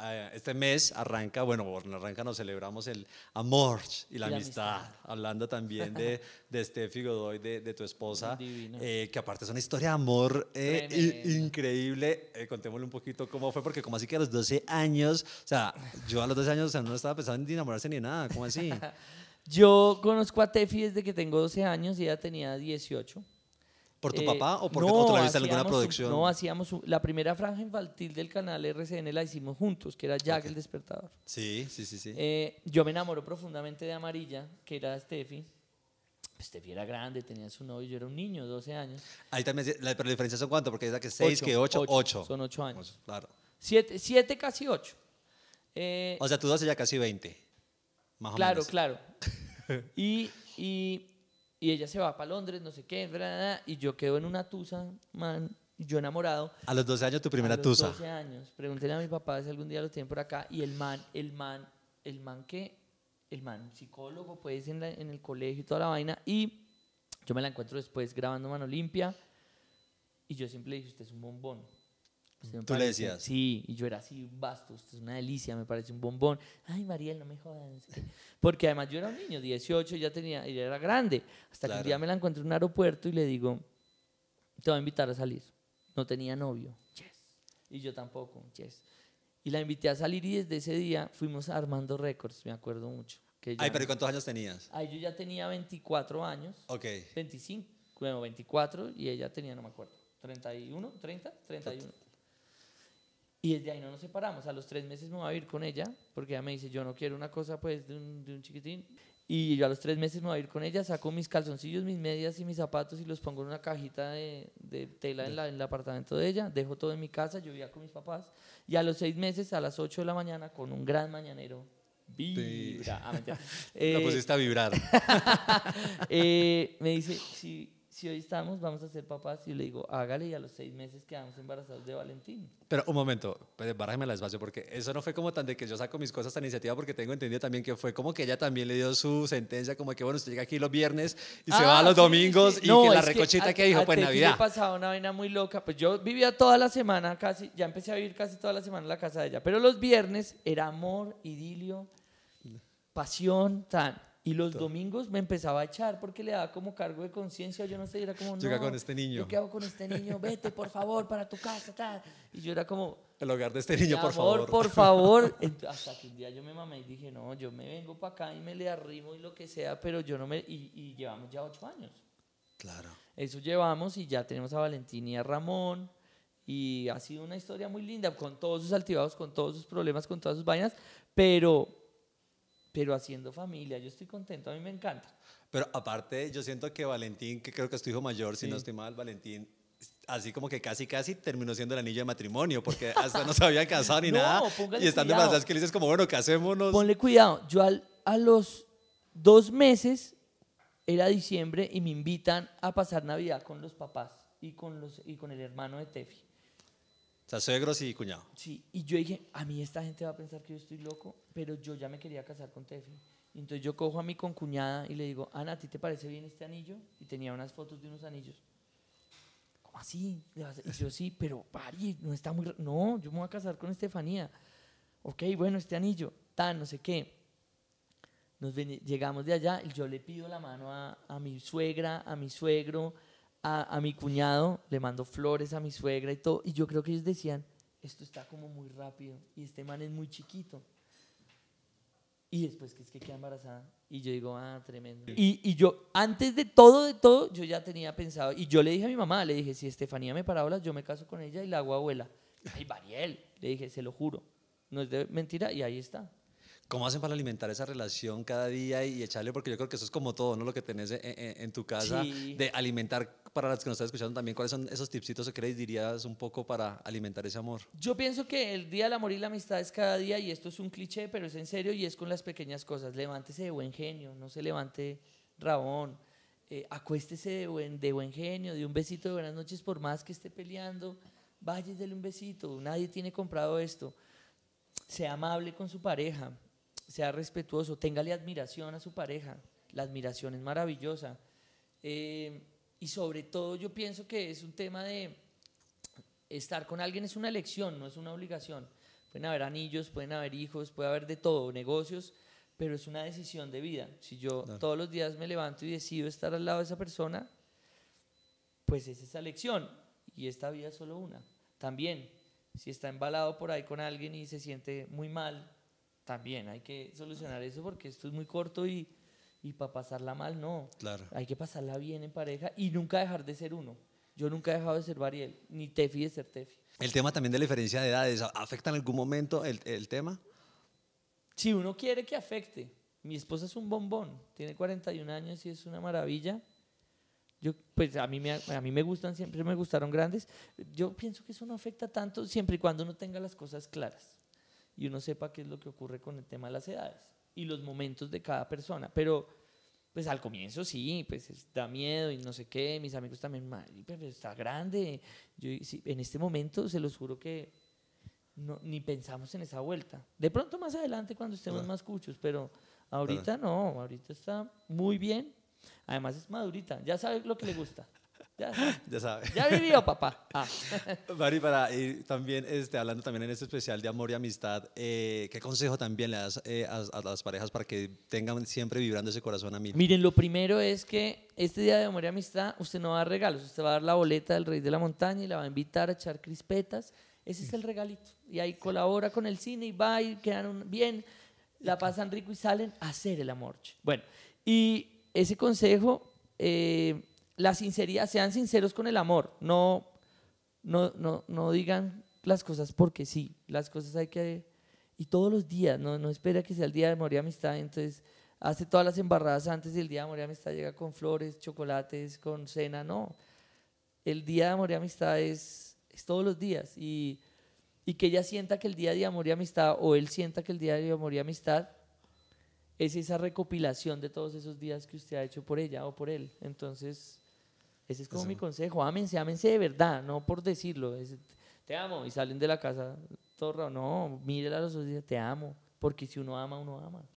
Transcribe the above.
Eh, este mes arranca, bueno, arranca, nos celebramos el amor y la, amistad. hablando también de, de Steffi Godoy, de, de tu esposa, eh, que aparte es una historia de amor eh, increíble. contémosle un poquito cómo fue, porque como así que a los 12 años, o sea, yo a los 12 años o no estaba pensando en enamorarse ni nada, ¿cómo así? yo conozco a Tefi desde que tengo 12 años y ella tenía 18. ¿Por tu eh, papá o por otra vez alguna producción? no, hacíamos la primera franja infantil del canal RCN la hicimos juntos, que era Jack el Despertador. Sí, sí, sí, sí. Eh, yo me enamoró profundamente de Amarilla, que era Steffi. Steffi era grande, tenía su novio, yo era un niño, 12 años. Ahí también, la, pero la diferencia son cuánto, porque es que 6, que 8, 8. Son 8 años. claro. 7, casi 8. Eh, o sea, tú dos ya casi 20. Más claro, o menos. claro. y, y y ella se va para Londres, no sé qué, y yo quedo en una tusa, man, yo enamorado. A los 12 años tu primera a los tusa. 12 años. pregunté a mi papá si algún día lo tienen por acá. Y el man, el man, el man que, el man psicólogo, pues en, en el colegio y toda la vaina. Y yo me la encuentro después grabando Mano Limpia. Y yo siempre le dije, usted es un bombón. Pues, mm, tú le decías. Sí, y yo era así, basto, usted es una delicia, me parece un bombón. Ay, Mariel, no me jodas. Porque además yo era un niño, 18, ya tenía, y era grande. Hasta que un día me la encuentro en un aeropuerto y le digo, te voy a invitar a salir. No tenía novio. Yes. Y yo tampoco. Yes. Y la invité a salir y desde ese día fuimos armando récords, me acuerdo mucho. Ay, pero ¿cuántos años tenías? Ay, yo ya tenía 24 años. Ok. 25, bueno, 24 y ella tenía, no me acuerdo, 31, 30, 31. Y desde ahí no nos separamos. A los tres meses me voy a ir con ella, porque ella me dice, yo no quiero una cosa pues de un, de un chiquitín. Y yo a los tres meses me voy a ir con ella, saco mis calzoncillos, mis medias y mis zapatos y los pongo en una cajita de, de tela en, el apartamento de ella. Dejo todo en mi casa, yo con mis papás. Y a los seis meses, a las 8 de la mañana, con un gran mañanero, vibra. Ah, eh, no, pues está vibrar. Eh, me dice, sí si hoy estamos, vamos a ser papás. Y le digo, hágale y a los seis meses quedamos embarazados de Valentín. Pero un momento, pues, la espacio porque eso no fue como tan de que yo saco mis cosas a iniciativa, porque tengo entendido también que fue como que ella también le dio su sentencia, como que bueno, usted llega aquí los viernes y se va a ah, los domingos y que la recochita que, dijo, a, pues a Navidad. pasaba una vaina muy loca, pues yo vivía toda la semana casi, ya empecé a vivir casi toda la semana en la casa de ella, pero los viernes era amor, idilio, pasión, tan. Y los domingos me empezaba a echar porque le daba como cargo de conciencia. Yo no sé, era como. No, Llega con este niño. ¿Qué hago con este niño? Vete, por favor, para tu casa. Tal. Y yo era como. El hogar de este niño, por favor. Por favor. Hasta que un día yo me mamé y dije, no, yo me vengo para acá y me le arrimo y lo que sea, pero yo no me. Y, y llevamos ya ocho años. Claro. Eso llevamos y ya tenemos a Valentín y a Ramón. Y ha sido una historia muy linda, con todos sus altibajos, con todos sus problemas, con todas sus vainas, pero pero haciendo familia, yo estoy contento, a mí me encanta. Pero aparte, yo siento que Valentín, que creo que es tu hijo mayor, si no estoy mal, Valentín, así como que casi, casi terminó siendo el anillo de matrimonio, porque hasta no se había casado ni nada. Y están demasiadas que dices como, bueno, casémonos. Ponle cuidado, yo a los dos meses, era diciembre, y me invitan a pasar Navidad con los papás y con, los, y con el hermano de Tefi. O suegros y cuñado. Sí, y yo dije, a mí esta gente va a pensar que yo estoy loco, pero yo ya me quería casar con Tefi. Entonces yo cojo a mi concuñada y le digo, Ana, ¿a ti te parece bien este anillo? Y tenía unas fotos de unos anillos. ¿Cómo así? Y yo sí, pero pari, no está muy... No, yo me voy a casar con Estefanía. Ok, bueno, este anillo, tan, no sé qué. Nos llegamos de allá y yo le pido la mano a, a mi suegra, a mi suegro, a, mi cuñado, le mando flores a mi suegra y todo, y yo creo que ellos decían, esto está como muy rápido y este man es muy chiquito. Y después que es que queda embarazada. Y yo digo, ah, tremendo. Y, yo, antes de todo, de todo, yo ya tenía pensado. Y yo le dije a mi mamá, le dije, si Estefanía me parabolas, yo me caso con ella y la hago abuela. Ay, Bariel. Le dije, se lo juro. No es de mentira. Y ahí está. ¿Cómo hacen para alimentar esa relación cada día y echarle? Porque yo creo que eso es como todo, ¿no? Lo que tenés en, tu casa, de alimentar, para las que nos están escuchando también, ¿cuáles son esos tipsitos que creéis dirías un poco para alimentar ese amor? Yo pienso que el día del amor y la amistad es cada día, y esto es un cliché, pero es en serio y es con las pequeñas cosas. Levántese de buen genio, no se levante rabón. Eh, acuéstese de buen, de genio, de un besito de buenas noches, por más que esté peleando, vaya un besito. Nadie tiene comprado esto. Sea amable con su pareja sea respetuoso, téngale admiración a su pareja, la admiración es maravillosa. Eh, y sobre todo yo pienso que es un tema de estar con alguien es una elección, no es una obligación. Pueden haber anillos, pueden haber hijos, puede haber de todo, negocios, pero es una decisión de vida. Si yo todos los días me levanto y decido estar al lado de esa persona, pues es esa elección y esta vida es solo una. También, si está embalado por ahí con alguien y se siente muy mal, también hay que solucionar eso porque esto es muy corto y, y para pasarla mal no. Claro. Hay que pasarla bien en pareja y nunca dejar de ser uno. Yo nunca he dejado de ser Bariel, ni Tefi de ser Tefi. El tema también de la diferencia de edades, ¿afecta en algún momento el, el tema? Si uno quiere que afecte. Mi esposa es un bombón, tiene 41 años y es una maravilla. Yo, pues a mí, me, a mí me gustan, siempre me gustaron grandes. Yo pienso que eso no afecta tanto siempre y cuando uno tenga las cosas claras y uno sepa qué es lo que ocurre con el tema de las edades y los momentos de cada persona. Pero pues al comienzo sí, pues da miedo y no sé qué, mis amigos también, pero está grande. Yo, en este momento se los juro que no, ni pensamos en esa vuelta. De pronto más adelante cuando estemos más cuchos, pero ahorita no, ahorita está muy bien. Además es madurita, ya sabe lo que le gusta. Ya, ya sabe. Ya vivió, papá. Ah. Mari, para ir también este, hablando también en este especial de amor y amistad, eh, ¿qué consejo también le das eh, a, las parejas para que tengan siempre vibrando ese corazón a mí? Miren, lo primero es que este día de amor y amistad, usted no va a dar regalos, usted va a dar la boleta del Rey de la Montaña y la va a invitar a echar crispetas. Ese es el regalito. Y ahí colabora con el cine y va y quedan bien, la pasan rico y salen a hacer el amor. Bueno, y ese consejo. Eh, la sinceridad, sean sinceros con el amor, no, no, no, no digan las cosas porque sí, las cosas hay que... Y todos los días, no, no espera que sea el día de y amistad, entonces hace todas las embarradas antes del día de amor y amistad, llega con flores, chocolates, con cena, no. El día de amor y amistad es, es todos los días y, y que ella sienta que el día de amor y amistad o él sienta que el día de amor y amistad es esa recopilación de todos esos días que usted ha hecho por ella o por él. Entonces, ese es como mi consejo. Ámense, ámense de verdad, no por decirlo. te amo. Y salen de la casa todo No, mire a los ojos y te amo. Porque si uno ama, uno ama.